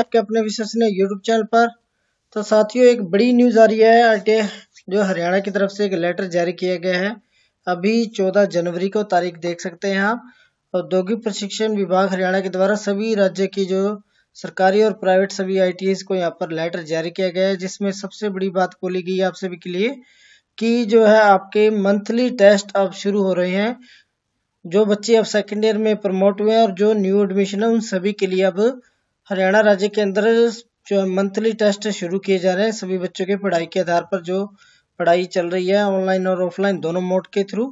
आपके अपने विश्वसनीय यूट्यूब चैनल पर तो साथियों एक बड़ी न्यूज़ आ रही है आरटीआई जो हरियाणा की तरफ से एक लेटर जारी किया गया है अभी 14 जनवरी को तारीख देख सकते हैं आप औद्योगिक प्रशिक्षण विभाग हरियाणा के द्वारा सभी राज्य की जो सरकारी और प्राइवेट सभी आई को यहाँ पर लेटर जारी किया गया है जिसमें सबसे बड़ी बात बोली गई आप सभी के लिए कि जो है आपके मंथली टेस्ट अब शुरू हो रहे हैं जो बच्चे अब सेकेंड ईयर में प्रमोट हुए हैं और जो न्यू एडमिशन है उन सभी के लिए अब हरियाणा राज्य के अंदर जो है मंथली टेस्ट शुरू किए जा रहे हैं सभी बच्चों के पढ़ाई के आधार पर जो पढ़ाई चल रही है ऑनलाइन और ऑफलाइन दोनों मोड के थ्रू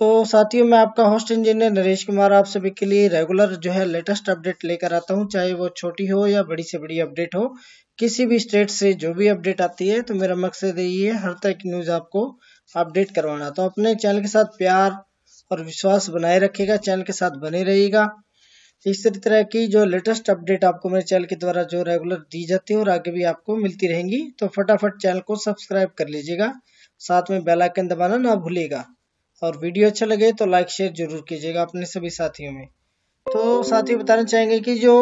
तो साथियों मैं आपका होस्ट इंजीनियर नरेश कुमार आप सभी के लिए रेगुलर जो है लेटेस्ट अपडेट लेकर आता हूँ चाहे वो छोटी हो या बड़ी से बड़ी अपडेट हो किसी भी स्टेट से जो भी अपडेट आती है तो मेरा मकसद यही है हर तरह की न्यूज़ आपको अपडेट करवाना तो अपने चैनल के साथ प्यार और विश्वास बनाए रखेगा चैनल के साथ बने रहेगा तीसरी तरह की जो लेटेस्ट अपडेट आपको मेरे चैनल के द्वारा जो रेगुलर दी जाती है और आगे भी आपको मिलती रहेंगी तो फटाफट चैनल को सब्सक्राइब कर लीजिएगा साथ में बेल आइकन दबाना ना भूलिएगा और वीडियो अच्छा लगे तो लाइक शेयर जरूर कीजिएगा अपने सभी साथियों में तो साथी बताना चाहेंगे कि जो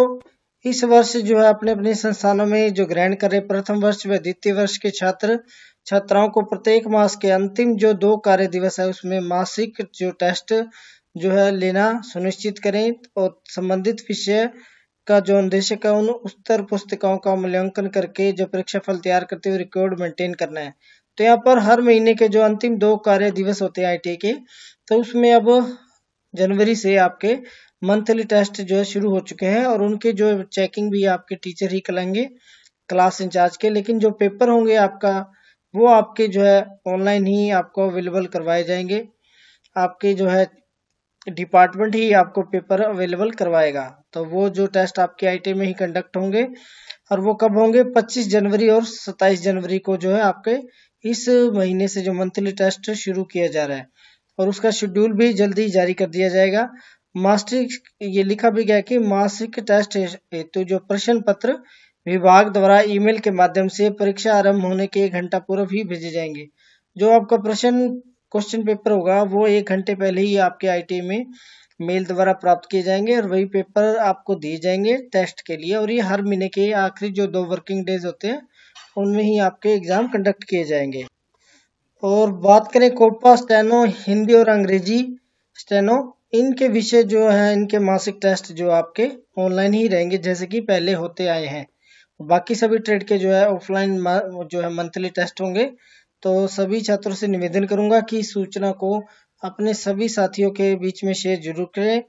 इस वर्ष जो है अपने अपने संस्थानों में जो ग्रहण कर रहे प्रथम वर्ष व द्वितीय वर्ष के छात्र छात्राओं को प्रत्येक मास के अंतिम जो दो कार्य दिवस है उसमें मासिक जो टेस्ट जो है लेना सुनिश्चित करें और संबंधित विषय का जो निर्देशक है उन उत्तर पुस्तिकाओं का मूल्यांकन करके जो परीक्षा फल तैयार करते हुए रिकॉर्ड मेंटेन करना है तो यहाँ पर हर महीने के जो अंतिम दो कार्य दिवस होते हैं आई e के तो उसमें अब जनवरी से आपके मंथली टेस्ट जो है शुरू हो चुके हैं और उनके जो चेकिंग भी आपके टीचर ही करेंगे क्लास इंचार्ज के लेकिन जो पेपर होंगे आपका वो आपके जो है ऑनलाइन ही आपको अवेलेबल करवाए जाएंगे आपके जो है डिपार्टमेंट ही आपको पेपर अवेलेबल करवाएगा तो वो जो टेस्ट आपके आई में ही कंडक्ट होंगे और वो कब होंगे 25 जनवरी और 27 जनवरी को जो है आपके इस महीने से जो मंथली टेस्ट शुरू किया जा रहा है और उसका शेड्यूल भी जल्दी जारी कर दिया जाएगा मास्टिक ये लिखा भी गया कि मासिक टेस्ट हेतु जो प्रश्न पत्र विभाग द्वारा ईमेल के माध्यम से परीक्षा आरंभ होने के एक घंटा पूर्व ही भेजे जाएंगे जो आपका प्रश्न क्वेश्चन पेपर होगा वो एक घंटे पहले ही आपके आई e में मेल द्वारा प्राप्त किए जाएंगे और वही पेपर आपको दिए जाएंगे टेस्ट के लिए और ये हर महीने के आखिरी जो दो वर्किंग डेज होते हैं उनमें ही आपके एग्ज़ाम कंडक्ट किए जाएंगे और बात करें कोपा स्टेनो हिंदी और अंग्रेजी स्टेनो इनके विषय जो हैं इनके मासिक टेस्ट जो आपके ऑनलाइन ही रहेंगे जैसे कि पहले होते आए हैं बाकी सभी ट्रेड के जो है ऑफलाइन जो है मंथली टेस्ट होंगे तो सभी छात्रों से निवेदन करूंगा कि सूचना को अपने सभी साथियों के बीच में शेयर जरूर करें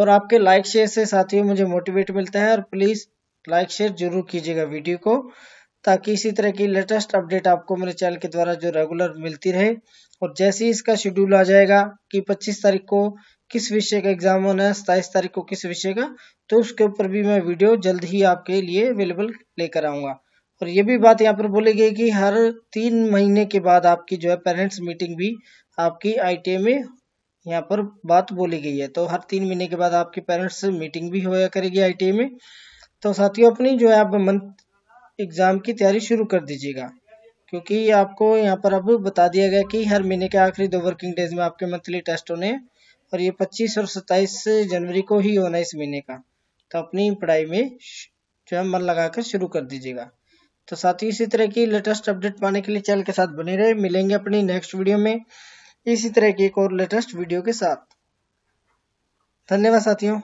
और आपके लाइक शेयर से साथियों मुझे मोटिवेट मिलता है और प्लीज़ लाइक शेयर जरूर कीजिएगा वीडियो को ताकि इसी तरह की लेटेस्ट अपडेट आपको मेरे चैनल के द्वारा जो रेगुलर मिलती रहे और जैसे ही इसका शेड्यूल आ जाएगा कि 25 तारीख को किस विषय का एग्जाम होना है सताइस तारीख को किस विषय का तो उसके ऊपर भी मैं वीडियो जल्द ही आपके लिए अवेलेबल लेकर आऊँगा और ये भी बात यहाँ पर बोली गई कि हर तीन महीने के बाद आपकी जो है पेरेंट्स मीटिंग भी आपकी आई में यहाँ पर बात बोली गई है तो हर तीन महीने के बाद आपकी पेरेंट्स मीटिंग भी होया करेगी आई में तो साथियों अपनी जो है आप मंथ एग्ज़ाम की तैयारी शुरू कर दीजिएगा क्योंकि आपको यहाँ पर अब बता दिया गया कि हर महीने के आखिरी दो वर्किंग डेज में आपके मंथली टेस्ट होने और ये 25 और 27 जनवरी को ही होना है इस महीने का तो अपनी पढ़ाई में जो है मन लगाकर शुरू कर दीजिएगा तो साथियों इसी तरह की लेटेस्ट अपडेट पाने के लिए चैनल के साथ बने रहे मिलेंगे अपनी नेक्स्ट वीडियो में इसी तरह की एक और लेटेस्ट वीडियो के साथ धन्यवाद साथियों